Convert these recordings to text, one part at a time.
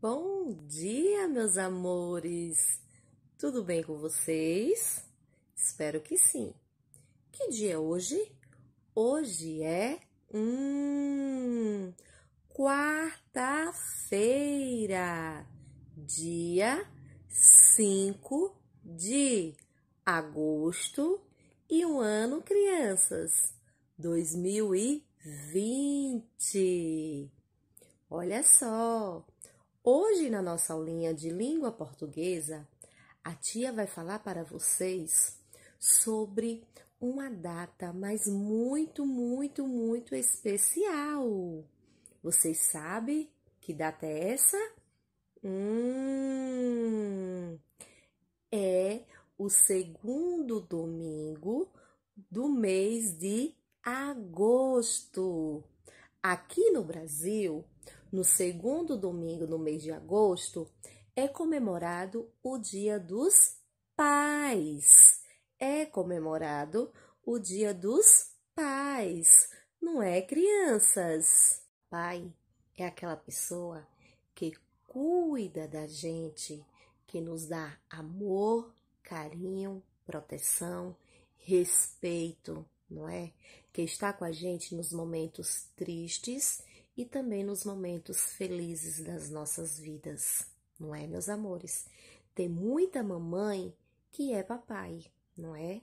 Bom dia, meus amores! Tudo bem com vocês? Espero que sim. Que dia é hoje? Hoje é hum, quarta-feira, dia 5 de agosto e um ano, crianças, 2020. Olha só! Hoje, na nossa aulinha de língua portuguesa, a tia vai falar para vocês sobre uma data, mas muito, muito, muito especial. Vocês sabem que data é essa? Hum, é o segundo domingo do mês de agosto. Aqui no Brasil, no segundo domingo no mês de agosto é comemorado o Dia dos Pais. É comemorado o Dia dos Pais, não é, crianças? Pai é aquela pessoa que cuida da gente, que nos dá amor, carinho, proteção, respeito, não é? Que está com a gente nos momentos tristes e também nos momentos felizes das nossas vidas, não é, meus amores? Tem muita mamãe que é papai, não é?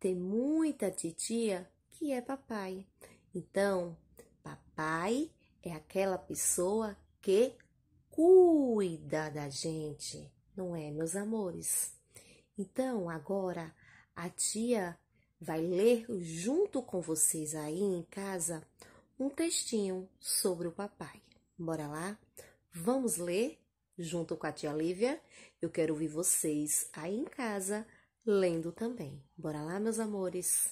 Tem muita titia que é papai. Então, papai é aquela pessoa que cuida da gente, não é, meus amores? Então, agora a tia vai ler junto com vocês aí em casa um textinho sobre o papai. Bora lá? Vamos ler junto com a tia Lívia? Eu quero ouvir vocês aí em casa lendo também. Bora lá, meus amores?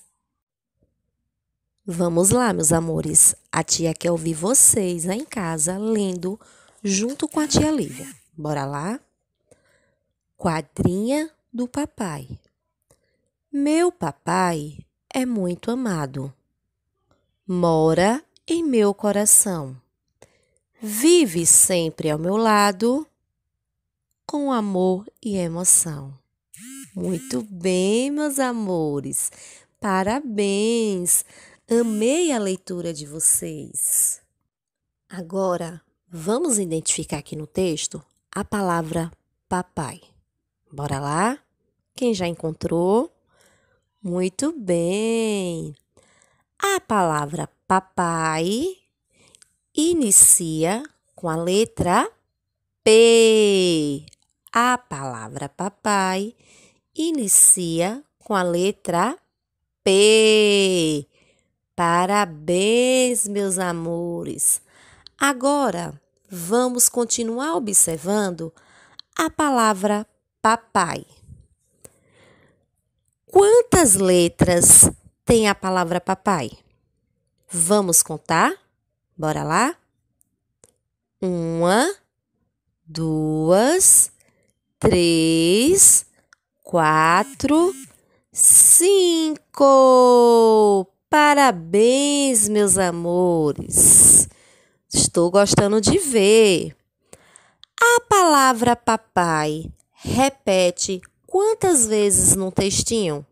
Vamos lá, meus amores. A tia quer ouvir vocês aí em casa lendo junto com a tia Lívia. Bora lá? Quadrinha do papai. Meu papai é muito amado. Mora em meu coração. Vive sempre ao meu lado com amor e emoção. Muito bem, meus amores. Parabéns. Amei a leitura de vocês. Agora, vamos identificar aqui no texto a palavra papai. Bora lá? Quem já encontrou? Muito bem. A palavra papai inicia com a letra P. A palavra papai inicia com a letra P. Parabéns, meus amores! Agora vamos continuar observando a palavra papai. Quantas letras tem a palavra papai. Vamos contar? Bora lá? Uma, duas, três, quatro, cinco. Parabéns, meus amores. Estou gostando de ver. A palavra papai repete quantas vezes num textinho?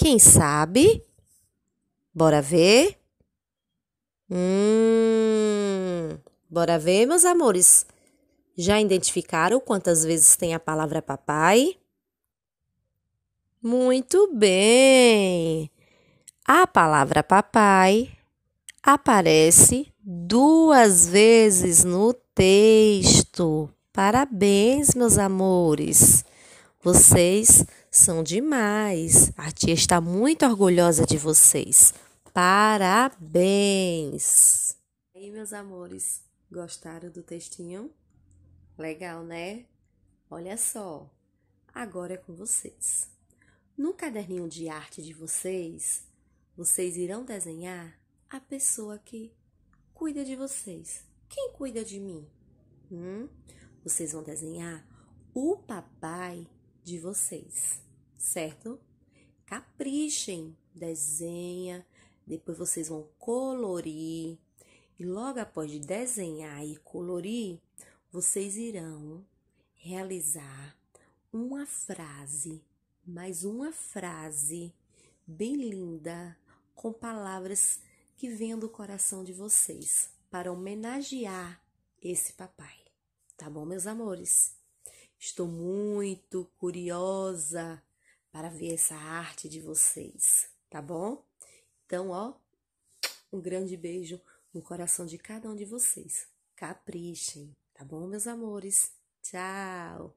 Quem sabe? Bora ver? Hum, bora ver, meus amores. Já identificaram quantas vezes tem a palavra papai? Muito bem! A palavra papai aparece duas vezes no texto. Parabéns, meus amores! Vocês são demais. A tia está muito orgulhosa de vocês. Parabéns! E aí, meus amores, gostaram do textinho? Legal, né? Olha só, agora é com vocês. No caderninho de arte de vocês, vocês irão desenhar a pessoa que cuida de vocês. Quem cuida de mim? Hum? Vocês vão desenhar o papai de vocês, certo? Caprichem, desenha, depois vocês vão colorir e logo após de desenhar e colorir, vocês irão realizar uma frase, mais uma frase bem linda, com palavras que vêm do coração de vocês, para homenagear esse papai. Tá bom, meus amores? Estou muito curiosa para ver essa arte de vocês, tá bom? Então, ó, um grande beijo no coração de cada um de vocês. Caprichem, tá bom, meus amores? Tchau!